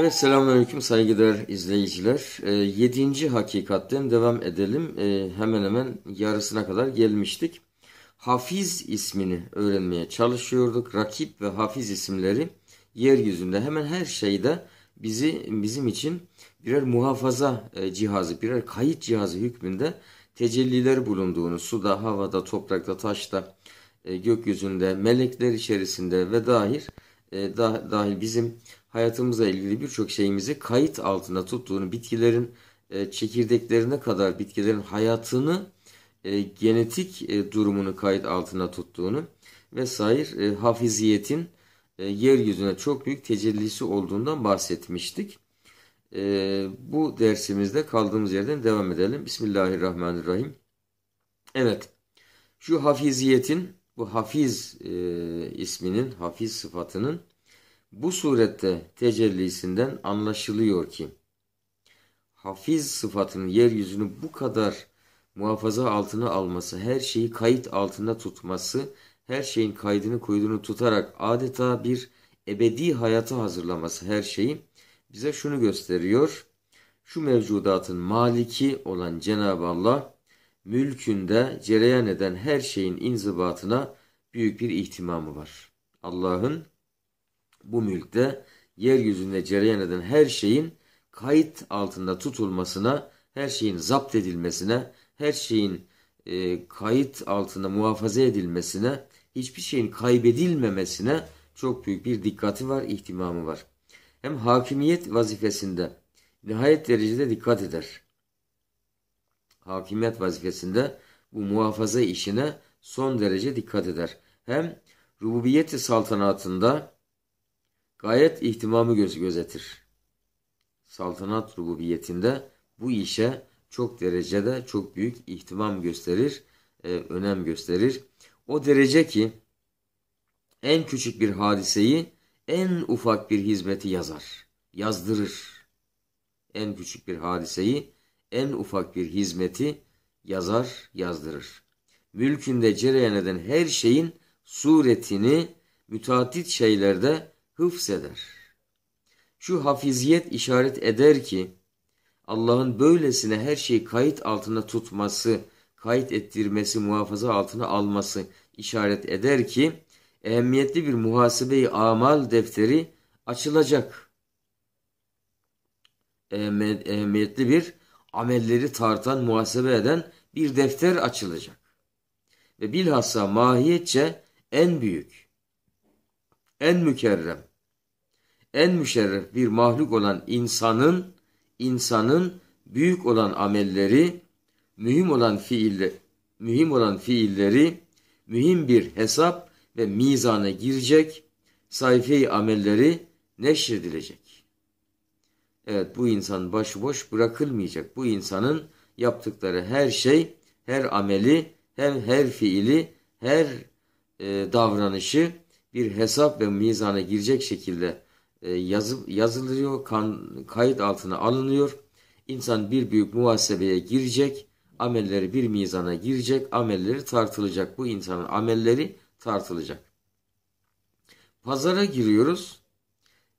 Evet selamünaleyküm saygıdeğer izleyiciler. E, yedinci hakikatten devam edelim. E, hemen hemen yarısına kadar gelmiştik. Hafiz ismini öğrenmeye çalışıyorduk. Rakip ve hafiz isimleri yeryüzünde hemen her şeyde bizi bizim için birer muhafaza e, cihazı, birer kayıt cihazı hükmünde tecelliler bulunduğunu suda, havada, toprakta, taşta, e, gökyüzünde, melekler içerisinde ve dahil e, dahil bizim hayatımızla ilgili birçok şeyimizi kayıt altında tuttuğunu, bitkilerin e, çekirdeklerine kadar bitkilerin hayatını, e, genetik e, durumunu kayıt altına tuttuğunu ve sair e, hafiziyetin e, yeryüzüne çok büyük tecellisi olduğundan bahsetmiştik. E, bu dersimizde kaldığımız yerden devam edelim. Bismillahirrahmanirrahim. Evet, şu hafiziyetin, bu hafiz e, isminin, hafiz sıfatının bu surette tecellisinden anlaşılıyor ki hafiz sıfatının yeryüzünü bu kadar muhafaza altına alması, her şeyi kayıt altında tutması, her şeyin kaydını kuyduğunu tutarak adeta bir ebedi hayata hazırlaması her şeyi bize şunu gösteriyor. Şu mevcudatın maliki olan Cenab-ı Allah mülkünde cereyan eden her şeyin inzibatına büyük bir ihtimamı var. Allah'ın bu mülkte yeryüzünde cereyan eden her şeyin kayıt altında tutulmasına, her şeyin zapt edilmesine, her şeyin e, kayıt altında muhafaza edilmesine, hiçbir şeyin kaybedilmemesine çok büyük bir dikkati var, ihtimamı var. Hem hakimiyet vazifesinde nihayet derecede dikkat eder. Hakimiyet vazifesinde bu muhafaza işine son derece dikkat eder. Hem rububiyeti saltanatında gayet ihtimamı göz gözetir. Saltanat rububiyetinde bu işe çok derecede çok büyük ihtimam gösterir, e, önem gösterir. O derece ki en küçük bir hadiseyi en ufak bir hizmeti yazar, yazdırır. En küçük bir hadiseyi en ufak bir hizmeti yazar, yazdırır. Mülkünde cereyan eden her şeyin suretini müteaddit şeylerde hıfseder. Şu hafiziyet işaret eder ki Allah'ın böylesine her şeyi kayıt altına tutması, kayıt ettirmesi, muhafaza altına alması işaret eder ki ehemmiyetli bir muhasebeyi amal defteri açılacak. Ehemmiyetli bir amelleri tartan, muhasebe eden bir defter açılacak. Ve bilhassa mahiyetçe en büyük, en mükerrem, en müşerref bir mahluk olan insanın insanın büyük olan amelleri, mühim olan fiilleri, mühim olan fiilleri mühim bir hesap ve mizana girecek, sayfeyi amelleri neşredilecek. Evet bu insan başıboş bırakılmayacak. Bu insanın yaptıkları her şey, her ameli, hem her fiili, her e, davranışı bir hesap ve mizana girecek şekilde e, yazı, yazılıyor, kan, kayıt altına alınıyor. İnsan bir büyük muhasebeye girecek, amelleri bir mizana girecek, amelleri tartılacak. Bu insanın amelleri tartılacak. Pazara giriyoruz.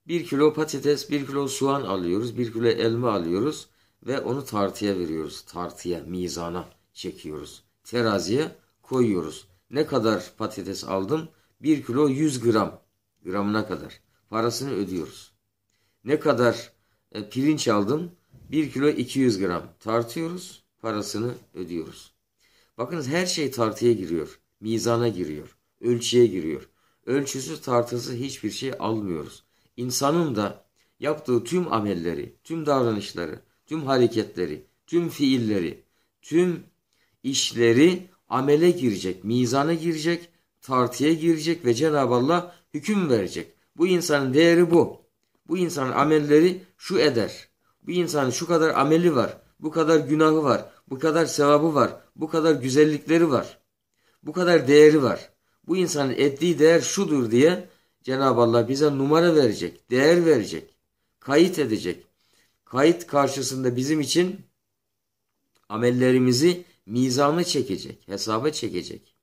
Bir kilo patates, bir kilo soğan alıyoruz, bir kilo elma alıyoruz ve onu tartıya veriyoruz. Tartıya, mizana çekiyoruz. Teraziye koyuyoruz. Ne kadar patates aldım? Bir kilo 100 gram. Gramına kadar parasını ödüyoruz. Ne kadar e, pirinç aldım? 1 kilo 200 gram tartıyoruz, parasını ödüyoruz. Bakınız her şey tartıya giriyor, mizana giriyor, ölçüye giriyor. Ölçüsü tartısı hiçbir şey almıyoruz. İnsanın da yaptığı tüm amelleri, tüm davranışları, tüm hareketleri, tüm fiilleri, tüm işleri amele girecek, mizana girecek, tartıya girecek ve Cenab-ı Allah hüküm verecek. Bu insanın değeri bu. Bu insanın amelleri şu eder. Bu insanın şu kadar ameli var. Bu kadar günahı var. Bu kadar sevabı var. Bu kadar güzellikleri var. Bu kadar değeri var. Bu insanın ettiği değer şudur diye Cenab-ı Allah bize numara verecek. Değer verecek. Kayıt edecek. Kayıt karşısında bizim için amellerimizi mizanı çekecek, hesaba çekecek.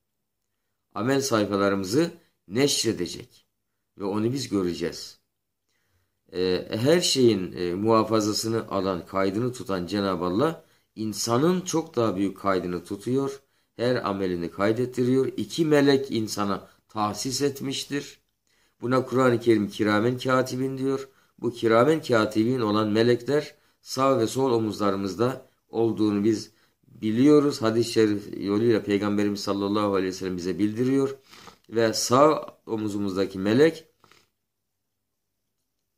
Amel sayfalarımızı neşredecek ve onu biz göreceğiz. Ee, her şeyin e, muhafazasını alan, kaydını tutan Cenab-ı Allah insanın çok daha büyük kaydını tutuyor. Her amelini kaydettiriyor. İki melek insana tahsis etmiştir. Buna Kur'an-ı Kerim kiramen katibin diyor. Bu kiramen katibin olan melekler sağ ve sol omuzlarımızda olduğunu biz biliyoruz. Hadis-i şerif yoluyla Peygamberimiz sallallahu aleyhi ve sellem bize bildiriyor ve sağ omuzumuzdaki melek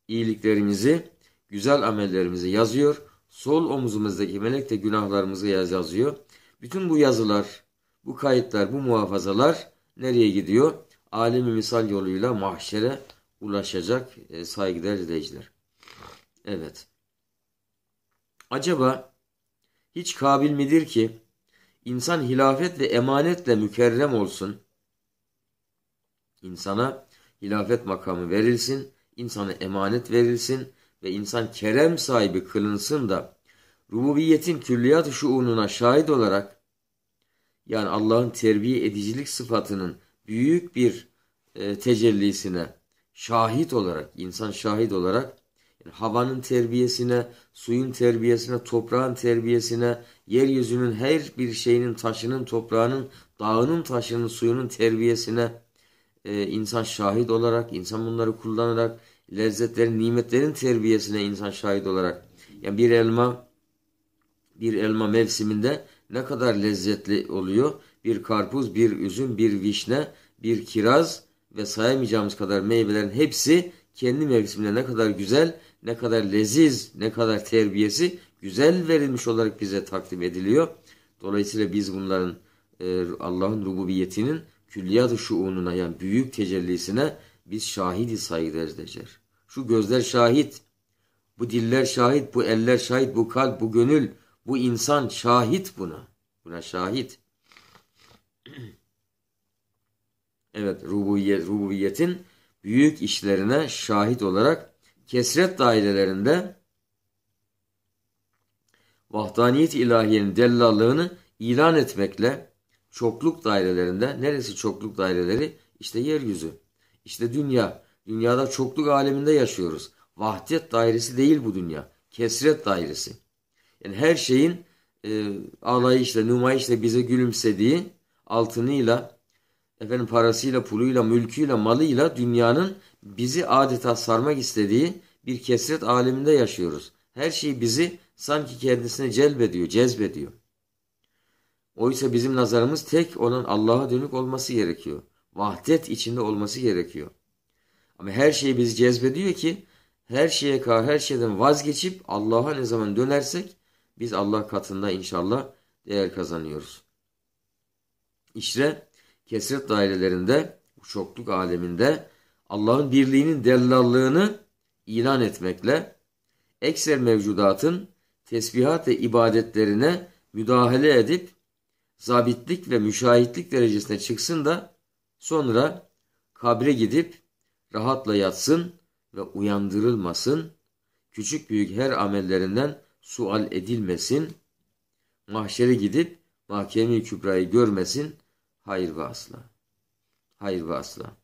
iyiliklerimizi, güzel amellerimizi yazıyor. Sol omuzumuzdaki melek de günahlarımızı yaz yazıyor. Bütün bu yazılar, bu kayıtlar, bu muhafazalar nereye gidiyor? Alemi misal yoluyla mahşere ulaşacak e, saygıdeğer izleyiciler. Evet. Acaba hiç kabil midir ki insan hilafet ve emanetle mükerrem olsun, İnsana hilafet makamı verilsin, insana emanet verilsin ve insan kerem sahibi kılınsın da rububiyetin külliyat şuununa şahit olarak yani Allah'ın terbiye edicilik sıfatının büyük bir e, tecellisine şahit olarak, insan şahit olarak yani havanın terbiyesine, suyun terbiyesine, toprağın terbiyesine, yeryüzünün her bir şeyinin, taşının, toprağının, dağının, taşının, suyunun terbiyesine e, insan şahit olarak, insan bunları kullanarak lezzetlerin, nimetlerin terbiyesine insan şahit olarak. Yani bir elma bir elma mevsiminde ne kadar lezzetli oluyor? Bir karpuz, bir üzüm, bir vişne, bir kiraz ve sayamayacağımız kadar meyvelerin hepsi kendi mevsiminde ne kadar güzel, ne kadar leziz, ne kadar terbiyesi güzel verilmiş olarak bize takdim ediliyor. Dolayısıyla biz bunların e, Allah'ın rububiyetinin külliyat-ı şuununa yani büyük tecellisine biz şahidi sayılırız decer. Şu gözler şahit, bu diller şahit, bu eller şahit, bu kalp, bu gönül, bu insan şahit buna. Buna şahit. Evet, rububiyet, rububiyetin büyük işlerine şahit olarak kesret dairelerinde vahdaniyet ilahiyenin dellallığını ilan etmekle çokluk dairelerinde neresi çokluk daireleri? İşte yeryüzü. İşte dünya. Dünyada çokluk aleminde yaşıyoruz. Vahdet dairesi değil bu dünya. Kesret dairesi. Yani her şeyin e, ağlayışla, numayişle bize gülümsediği altınıyla, efendim parasıyla, puluyla, mülküyle, malıyla dünyanın bizi adeta sarmak istediği bir kesret aleminde yaşıyoruz. Her şey bizi sanki kendisine celbediyor, cezbediyor. Oysa bizim nazarımız tek olan Allah'a dönük olması gerekiyor. Vahdet içinde olması gerekiyor. Ama her şey bizi cezbediyor ki her şeye karşı her şeyden vazgeçip Allah'a ne zaman dönersek biz Allah katında inşallah değer kazanıyoruz. İşte kesret dairelerinde bu çokluk aleminde Allah'ın birliğinin dellallığını ilan etmekle ekser mevcudatın tesbihat ve ibadetlerine müdahale edip zabitlik ve müşahitlik derecesine çıksın da sonra kabre gidip rahatla yatsın ve uyandırılmasın, küçük büyük her amellerinden sual edilmesin, mahşere gidip mahkeme kübrayı görmesin, hayır ve asla. Hayır ve asla.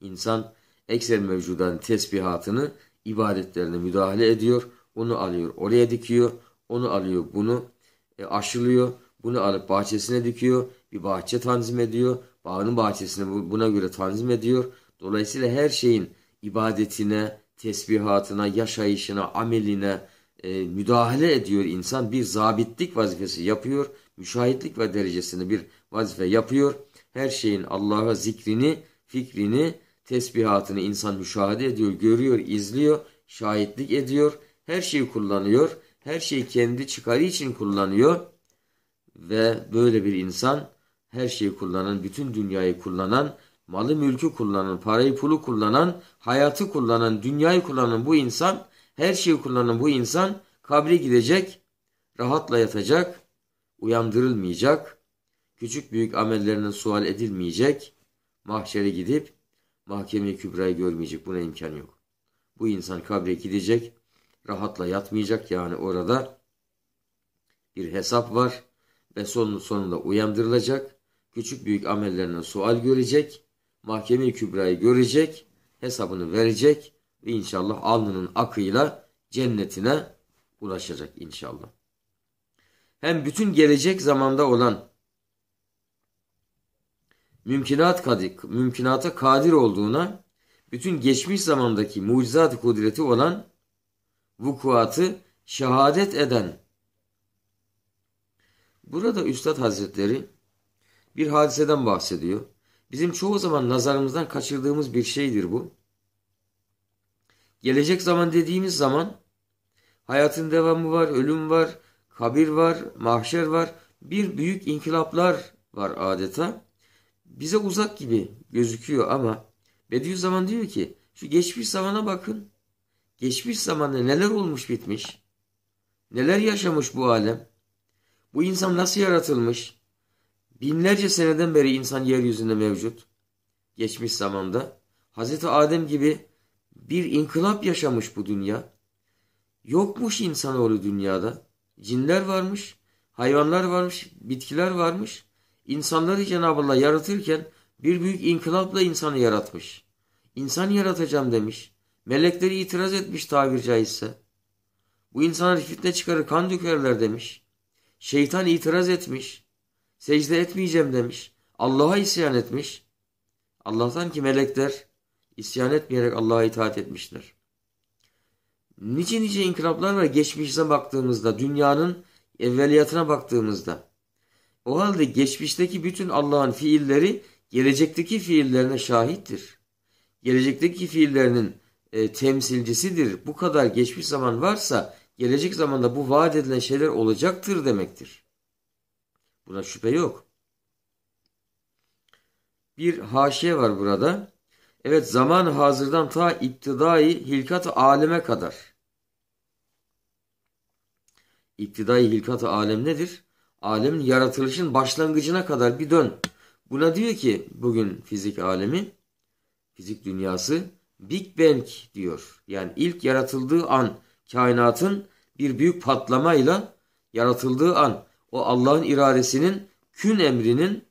İnsan ekser mevcudan tesbihatını ibadetlerine müdahale ediyor, onu alıyor oraya dikiyor, onu alıyor bunu e, aşılıyor. Bunu alıp bahçesine dikiyor. Bir bahçe tanzim ediyor. Bağının bahçesine buna göre tanzim ediyor. Dolayısıyla her şeyin ibadetine, tesbihatına, yaşayışına, ameline e, müdahale ediyor insan. Bir zabitlik vazifesi yapıyor. Müşahitlik ve derecesini bir vazife yapıyor. Her şeyin Allah'a zikrini, fikrini, tesbihatını insan müşahede ediyor, görüyor, izliyor, şahitlik ediyor. Her şeyi kullanıyor her şeyi kendi çıkarı için kullanıyor ve böyle bir insan her şeyi kullanan, bütün dünyayı kullanan, malı mülkü kullanan, parayı pulu kullanan, hayatı kullanan, dünyayı kullanan bu insan, her şeyi kullanan bu insan kabre gidecek, rahatla yatacak, uyandırılmayacak, küçük büyük amellerine sual edilmeyecek, mahşere gidip mahkeme kübrayı görmeyecek. Buna imkan yok. Bu insan kabre gidecek, rahatla yatmayacak yani orada bir hesap var ve sonun sonunda uyandırılacak. Küçük büyük amellerine sual görecek. Mahkeme-i Kübra'yı görecek. Hesabını verecek. Ve inşallah alnının akıyla cennetine ulaşacak inşallah. Hem bütün gelecek zamanda olan mümkünat kadik, mümkünata kadir olduğuna, bütün geçmiş zamandaki mucizat kudreti olan vukuatı şehadet eden. Burada Üstad Hazretleri bir hadiseden bahsediyor. Bizim çoğu zaman nazarımızdan kaçırdığımız bir şeydir bu. Gelecek zaman dediğimiz zaman hayatın devamı var, ölüm var, kabir var, mahşer var. Bir büyük inkılaplar var adeta. Bize uzak gibi gözüküyor ama Bediüzzaman diyor ki şu geçmiş zamana bakın geçmiş zamanda neler olmuş bitmiş, neler yaşamış bu alem, bu insan nasıl yaratılmış, binlerce seneden beri insan yeryüzünde mevcut, geçmiş zamanda, Hz. Adem gibi bir inkılap yaşamış bu dünya, yokmuş insanoğlu dünyada, cinler varmış, hayvanlar varmış, bitkiler varmış, insanları Cenab-ı Allah yaratırken bir büyük inkılapla insanı yaratmış. İnsan yaratacağım demiş. Melekleri itiraz etmiş tabir caizse. Bu insanlar fitne çıkarır kan dökerler demiş. Şeytan itiraz etmiş. Secde etmeyeceğim demiş. Allah'a isyan etmiş. Allah'tan ki melekler isyan etmeyerek Allah'a itaat etmişler. Nice nice inkılaplar var geçmişe baktığımızda, dünyanın evveliyatına baktığımızda. O halde geçmişteki bütün Allah'ın fiilleri gelecekteki fiillerine şahittir. Gelecekteki fiillerinin e, temsilcisidir. Bu kadar geçmiş zaman varsa gelecek zamanda bu vaat edilen şeyler olacaktır demektir. Buna şüphe yok. Bir haşiye var burada. Evet zaman hazırdan ta iptidai hilkat-ı aleme kadar. İptidai hilkat-ı alem nedir? Alemin yaratılışın başlangıcına kadar bir dön. Buna diyor ki bugün fizik alemi, fizik dünyası Big Bang diyor. Yani ilk yaratıldığı an kainatın bir büyük patlamayla yaratıldığı an. O Allah'ın iradesinin kün emrinin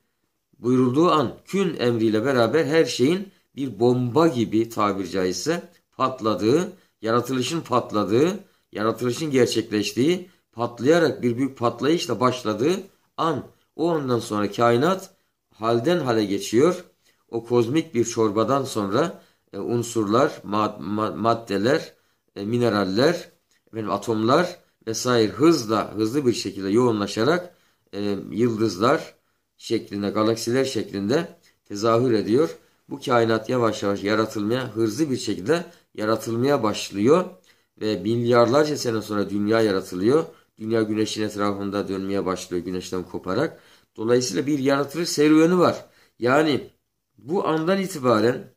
buyurulduğu an kün emriyle beraber her şeyin bir bomba gibi tabir caizse patladığı, yaratılışın patladığı, yaratılışın gerçekleştiği, patlayarak bir büyük patlayışla başladığı an. O andan sonra kainat halden hale geçiyor. O kozmik bir çorbadan sonra e, unsurlar, maddeler, e, mineraller, atomlar vesaire hızla, hızlı bir şekilde yoğunlaşarak e, yıldızlar şeklinde, galaksiler şeklinde tezahür ediyor. Bu kainat yavaş yavaş yaratılmaya, hızlı bir şekilde yaratılmaya başlıyor ve milyarlarca sene sonra dünya yaratılıyor. Dünya güneşin etrafında dönmeye başlıyor güneşten koparak. Dolayısıyla bir yaratılış serüveni var. Yani bu andan itibaren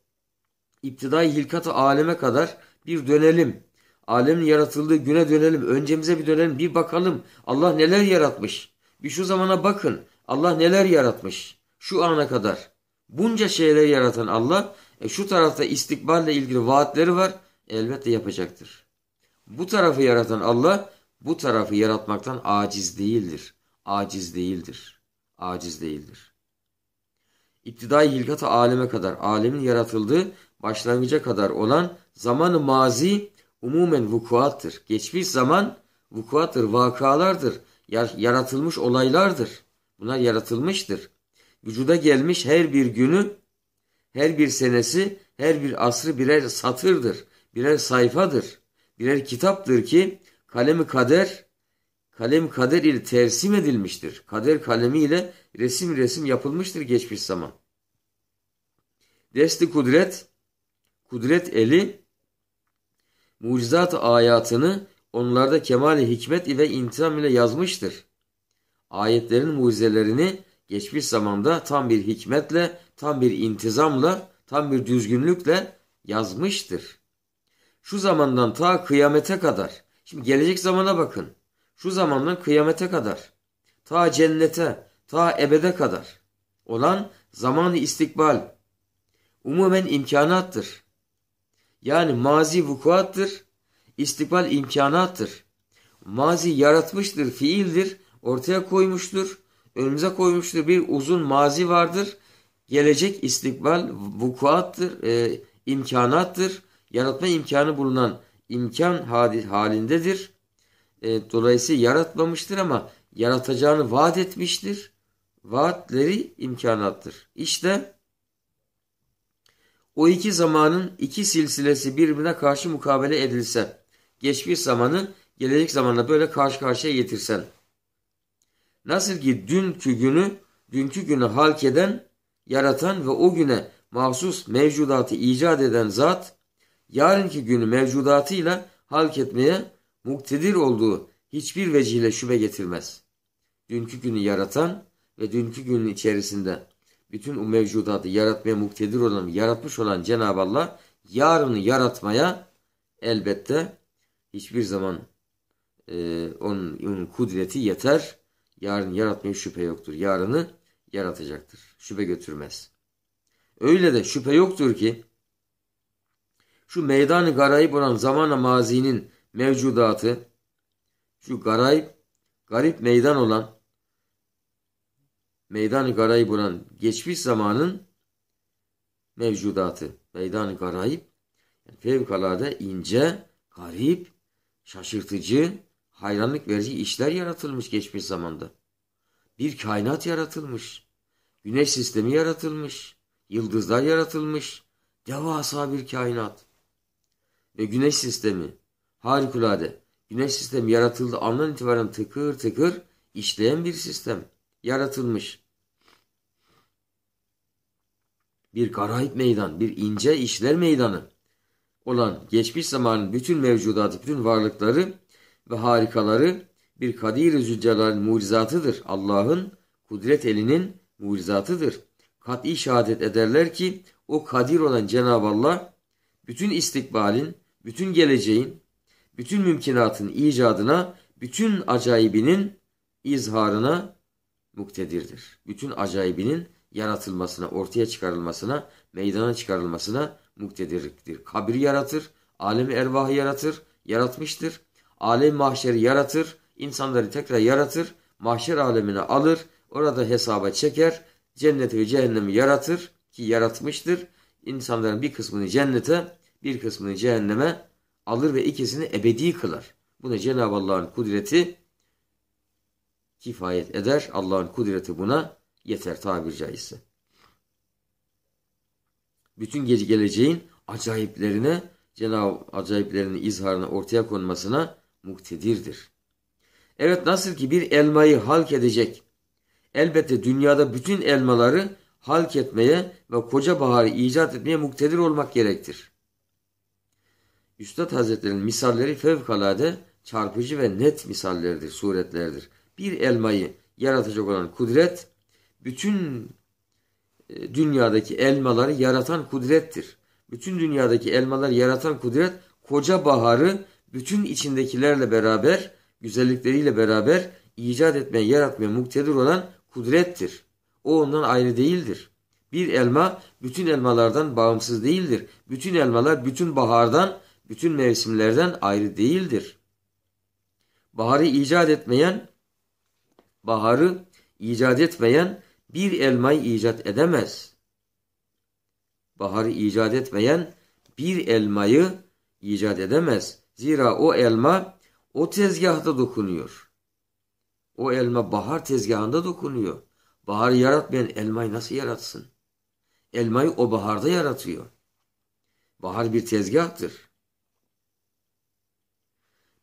İptidai hilkat-ı aleme kadar bir dönelim. Alemin yaratıldığı güne dönelim. Öncemize bir dönelim. Bir bakalım. Allah neler yaratmış. Bir şu zamana bakın. Allah neler yaratmış. Şu ana kadar. Bunca şeyleri yaratan Allah e, şu tarafta istikballe ilgili vaatleri var. Elbette yapacaktır. Bu tarafı yaratan Allah bu tarafı yaratmaktan aciz değildir. Aciz değildir. Aciz değildir. İptidai hilkat aleme kadar alemin yaratıldığı başlangıca kadar olan zamanı mazi umumen vukuattır. Geçmiş zaman vukuattır, vakalardır, yaratılmış olaylardır. Bunlar yaratılmıştır. Vücuda gelmiş her bir günü, her bir senesi, her bir asrı birer satırdır, birer sayfadır, birer kitaptır ki kalemi kader, kalem kader ile tersim edilmiştir. Kader kalemi ile resim resim yapılmıştır geçmiş zaman. Desti kudret kudret eli mucizat ayatını onlarda kemali hikmet ve intizam ile yazmıştır. Ayetlerin mucizelerini geçmiş zamanda tam bir hikmetle, tam bir intizamla, tam bir düzgünlükle yazmıştır. Şu zamandan ta kıyamete kadar, şimdi gelecek zamana bakın, şu zamandan kıyamete kadar, ta cennete, ta ebede kadar olan zamanı istikbal, umumen imkanattır. Yani mazi vukuattır, istikbal imkanattır. Mazi yaratmıştır, fiildir, ortaya koymuştur, önümüze koymuştur. Bir uzun mazi vardır. Gelecek istikbal vukuattır, e, imkanattır. Yaratma imkanı bulunan imkan halindedir. E, dolayısıyla yaratmamıştır ama yaratacağını vaat etmiştir. Vaatleri imkanattır. İşte o iki zamanın iki silsilesi birbirine karşı mukabele edilse, geçmiş zamanı gelecek zamanla böyle karşı karşıya getirsen. Nasıl ki dünkü günü, dünkü günü halk eden, yaratan ve o güne mahsus mevcudatı icat eden zat, yarınki günü mevcudatıyla halk etmeye muktedir olduğu hiçbir vecihle şüphe getirmez. Dünkü günü yaratan ve dünkü günün içerisinde bütün o mevcudatı yaratmaya muktedir olan, yaratmış olan Cenab-ı Allah yarını yaratmaya elbette hiçbir zaman e, onun, onun kudreti yeter. Yarın yaratmaya şüphe yoktur. Yarını yaratacaktır. Şüphe götürmez. Öyle de şüphe yoktur ki şu meydanı garayip olan zamana mazinin mevcudatı şu garayip garip meydan olan meydan-ı garayip olan geçmiş zamanın mevcudatı. Meydan-ı garayip yani fevkalade ince, garip, şaşırtıcı, hayranlık verici işler yaratılmış geçmiş zamanda. Bir kainat yaratılmış. Güneş sistemi yaratılmış. Yıldızlar yaratılmış. Devasa bir kainat. Ve güneş sistemi harikulade. Güneş sistemi yaratıldığı andan itibaren tıkır tıkır işleyen bir sistem yaratılmış. Bir garayip meydan, bir ince işler meydanı olan geçmiş zamanın bütün mevcudatı, bütün varlıkları ve harikaları bir kadir-i zülcelal'in mucizatıdır. Allah'ın kudret elinin mucizatıdır. Kat'i şehadet ederler ki o kadir olan Cenab-ı Allah bütün istikbalin, bütün geleceğin, bütün mümkünatın icadına, bütün acayibinin izharına muktedirdir. Bütün acayibinin yaratılmasına, ortaya çıkarılmasına, meydana çıkarılmasına muktedirdir. Kabir yaratır, alemi ervahı yaratır, yaratmıştır. Alem mahşeri yaratır, insanları tekrar yaratır, mahşer alemine alır, orada hesaba çeker, cenneti ve cehennemi yaratır ki yaratmıştır. İnsanların bir kısmını cennete, bir kısmını cehenneme alır ve ikisini ebedi kılar. Bunu Cenab-ı Allah'ın kudreti kifayet eder. Allah'ın kudreti buna yeter tabir caizse. Bütün gece geleceğin acayiplerine, Cenab-ı acayiplerinin izharına ortaya konmasına muktedirdir. Evet nasıl ki bir elmayı halk edecek, elbette dünyada bütün elmaları halk etmeye ve koca baharı icat etmeye muktedir olmak gerektir. Üstad Hazretleri'nin misalleri fevkalade çarpıcı ve net misallerdir, suretlerdir bir elmayı yaratacak olan kudret bütün e, dünyadaki elmaları yaratan kudrettir. Bütün dünyadaki elmaları yaratan kudret koca baharı bütün içindekilerle beraber, güzellikleriyle beraber icat etmeye, yaratmaya muktedir olan kudrettir. O ondan ayrı değildir. Bir elma bütün elmalardan bağımsız değildir. Bütün elmalar bütün bahardan, bütün mevsimlerden ayrı değildir. Baharı icat etmeyen baharı icat etmeyen bir elmayı icat edemez. Baharı icat etmeyen bir elmayı icat edemez. Zira o elma o tezgahta dokunuyor. O elma bahar tezgahında dokunuyor. Baharı yaratmayan elmayı nasıl yaratsın? Elmayı o baharda yaratıyor. Bahar bir tezgahtır.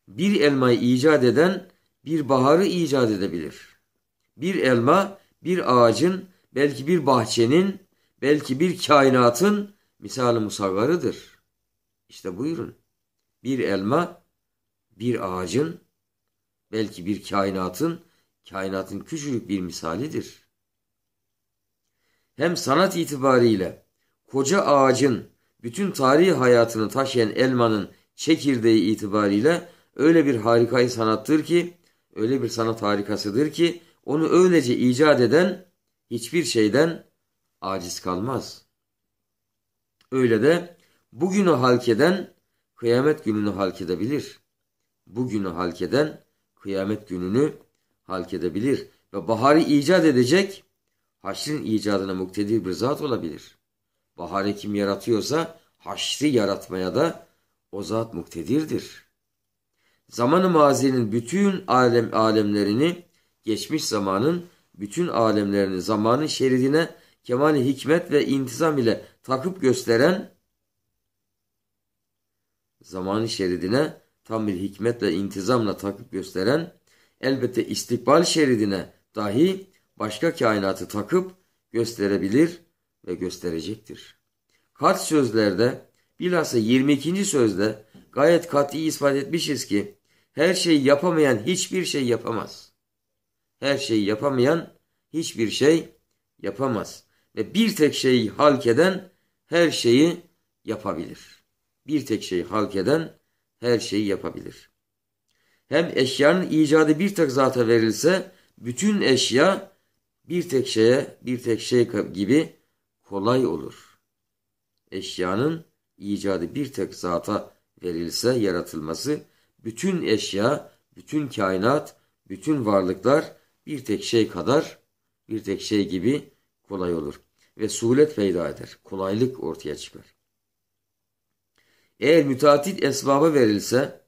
Bir elmayı icat eden bir baharı icat edebilir. Bir elma bir ağacın, belki bir bahçenin, belki bir kainatın misali musavvarıdır. İşte buyurun. Bir elma bir ağacın, belki bir kainatın, kainatın küçücük bir misalidir. Hem sanat itibariyle koca ağacın bütün tarihi hayatını taşıyan elmanın çekirdeği itibariyle öyle bir harikayı sanattır ki, öyle bir sanat harikasıdır ki onu öylece icat eden hiçbir şeyden aciz kalmaz. Öyle de bugünü halkeden kıyamet gününü halk edebilir. Bugünü halkeden kıyamet gününü halk edebilir ve baharı icat edecek haşrin icadına muktedir bir zat olabilir. Baharı kim yaratıyorsa haşri yaratmaya da o zat muktedirdir. Zamanı mazinin bütün alem alemlerini geçmiş zamanın bütün alemlerini zamanın şeridine kemali hikmet ve intizam ile takıp gösteren zamanın şeridine tam bir hikmetle intizamla takıp gösteren elbette istikbal şeridine dahi başka kainatı takıp gösterebilir ve gösterecektir. Kat sözlerde bilhassa 22. sözde gayet kat'i ispat etmişiz ki her şeyi yapamayan hiçbir şey yapamaz her şeyi yapamayan hiçbir şey yapamaz. Ve bir tek şeyi halk eden her şeyi yapabilir. Bir tek şeyi halk eden her şeyi yapabilir. Hem eşyanın icadı bir tek zata verilse bütün eşya bir tek şeye bir tek şey gibi kolay olur. Eşyanın icadı bir tek zata verilse yaratılması bütün eşya, bütün kainat, bütün varlıklar bir tek şey kadar, bir tek şey gibi kolay olur ve suhulet peyda eder. Kolaylık ortaya çıkar. Eğer müteaddit esbaba verilse,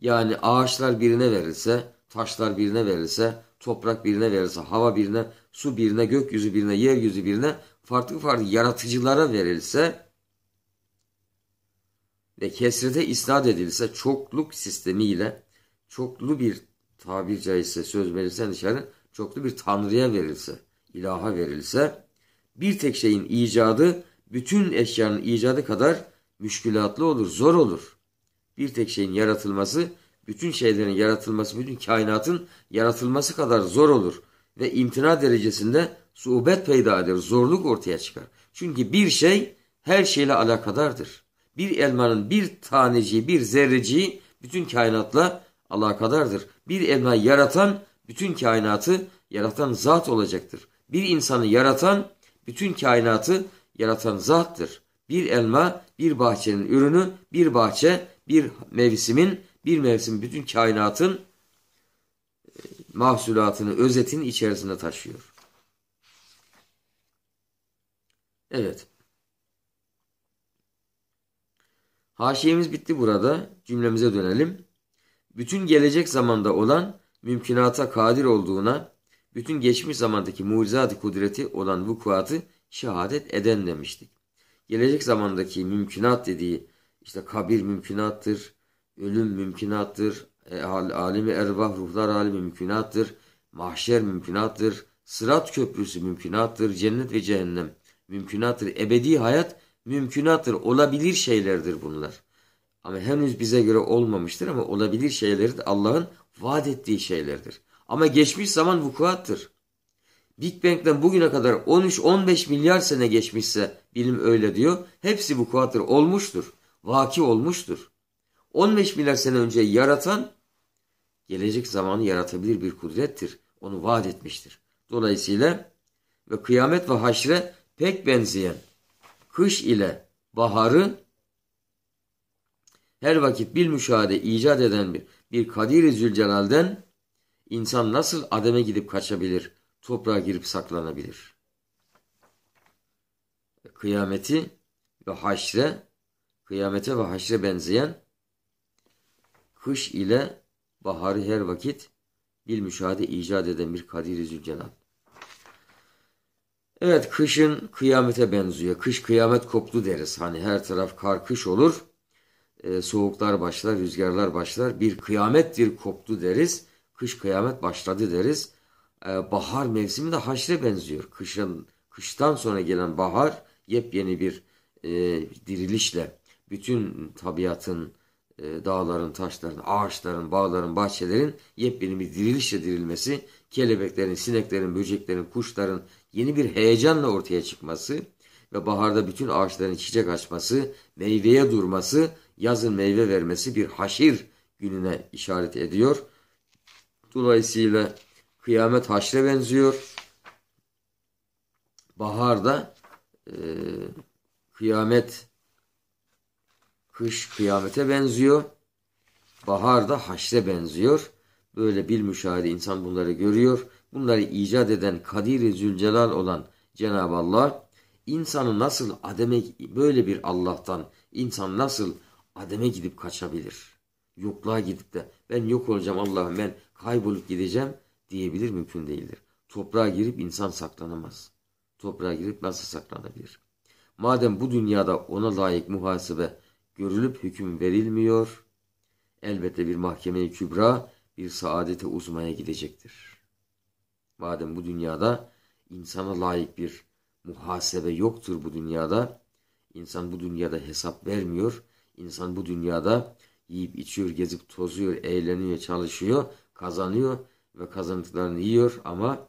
yani ağaçlar birine verilse, taşlar birine verilse, toprak birine verilse, hava birine, su birine, gökyüzü birine, yeryüzü birine, farklı farklı yaratıcılara verilse ve kesrete isnat edilse çokluk sistemiyle çoklu bir tabiri caizse söz verilse dışarı çoklu bir tanrıya verilse, ilaha verilse bir tek şeyin icadı bütün eşyanın icadı kadar müşkülatlı olur, zor olur. Bir tek şeyin yaratılması bütün şeylerin yaratılması, bütün kainatın yaratılması kadar zor olur ve imtina derecesinde suubet peyda eder, zorluk ortaya çıkar. Çünkü bir şey her şeyle alakadardır. Bir elmanın bir taneci, bir zerreciği bütün kainatla alakadardır bir evvel yaratan bütün kainatı yaratan zat olacaktır. Bir insanı yaratan bütün kainatı yaratan zattır. Bir elma bir bahçenin ürünü, bir bahçe bir mevsimin, bir mevsim bütün kainatın e, mahsulatını, özetini içerisinde taşıyor. Evet. Haşiyemiz bitti burada. Cümlemize dönelim bütün gelecek zamanda olan mümkünata kadir olduğuna, bütün geçmiş zamandaki mucizat kudreti olan vukuatı şehadet eden demiştik. Gelecek zamandaki mümkünat dediği işte kabir mümkünattır, ölüm mümkünattır, e, alimi ervah ruhlar alimi mümkünattır, mahşer mümkünattır, sırat köprüsü mümkünattır, cennet ve cehennem mümkünattır, ebedi hayat mümkünattır, olabilir şeylerdir bunlar. Ama henüz bize göre olmamıştır ama olabilir şeyleri de Allah'ın vaat ettiği şeylerdir. Ama geçmiş zaman vukuattır. Big Bang'den bugüne kadar 13-15 milyar sene geçmişse bilim öyle diyor. Hepsi vukuattır, olmuştur. Vaki olmuştur. 15 milyar sene önce yaratan gelecek zamanı yaratabilir bir kudrettir. Onu vaat etmiştir. Dolayısıyla ve kıyamet ve haşre pek benzeyen kış ile baharı her vakit bir müşahede icat eden bir, bir Kadir-i Zülcelal'den insan nasıl ademe gidip kaçabilir, toprağa girip saklanabilir? Kıyameti ve haşre, kıyamete ve haşre benzeyen kış ile baharı her vakit bir müşahede icat eden bir Kadir-i Zülcelal. Evet kışın kıyamete benziyor. Kış kıyamet koptu deriz. Hani her taraf kar kış olur e, soğuklar başlar, rüzgarlar başlar. Bir kıyamettir koptu deriz. Kış kıyamet başladı deriz. E, bahar mevsimi de haşre benziyor. Kışın kıştan sonra gelen bahar yepyeni bir e, dirilişle bütün tabiatın, e, dağların, taşların, ağaçların, bağların, bahçelerin yepyeni bir dirilişle dirilmesi, kelebeklerin, sineklerin, böceklerin, kuşların yeni bir heyecanla ortaya çıkması ve baharda bütün ağaçların çiçek açması, meyveye durması yazın meyve vermesi bir haşir gününe işaret ediyor. Dolayısıyla kıyamet haşre benziyor. Baharda e, kıyamet kış kıyamete benziyor. Baharda haşre benziyor. Böyle bir müşahede insan bunları görüyor. Bunları icat eden Kadir-i Zülcelal olan Cenab-ı Allah insanı nasıl ademe böyle bir Allah'tan insan nasıl ademe gidip kaçabilir. Yokluğa gidip de ben yok olacağım Allah'ım ben kaybolup gideceğim diyebilir mümkün değildir. Toprağa girip insan saklanamaz. Toprağa girip nasıl saklanabilir? Madem bu dünyada ona layık muhasebe görülüp hüküm verilmiyor, elbette bir mahkemeye kübra bir saadete uzmaya gidecektir. Madem bu dünyada insana layık bir muhasebe yoktur bu dünyada, insan bu dünyada hesap vermiyor, İnsan bu dünyada yiyip içiyor, gezip tozuyor, eğleniyor, çalışıyor, kazanıyor ve kazandıklarını yiyor ama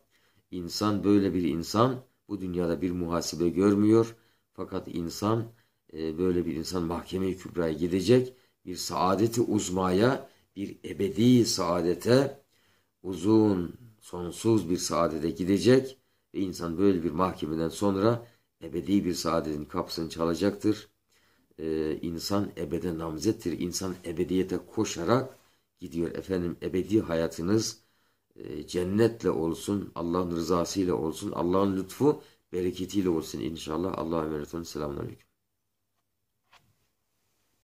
insan böyle bir insan bu dünyada bir muhasebe görmüyor. Fakat insan e, böyle bir insan mahkeme-i kübraya gidecek. Bir saadeti uzmaya, bir ebedi saadete, uzun, sonsuz bir saadete gidecek. Ve insan böyle bir mahkemeden sonra ebedi bir saadetin kapısını çalacaktır e, insan ebede namzettir. İnsan ebediyete koşarak gidiyor. Efendim ebedi hayatınız e, cennetle olsun, Allah'ın rızasıyla olsun, Allah'ın lütfu bereketiyle olsun inşallah. Allah'a emanet olun. Selamun Aleyküm.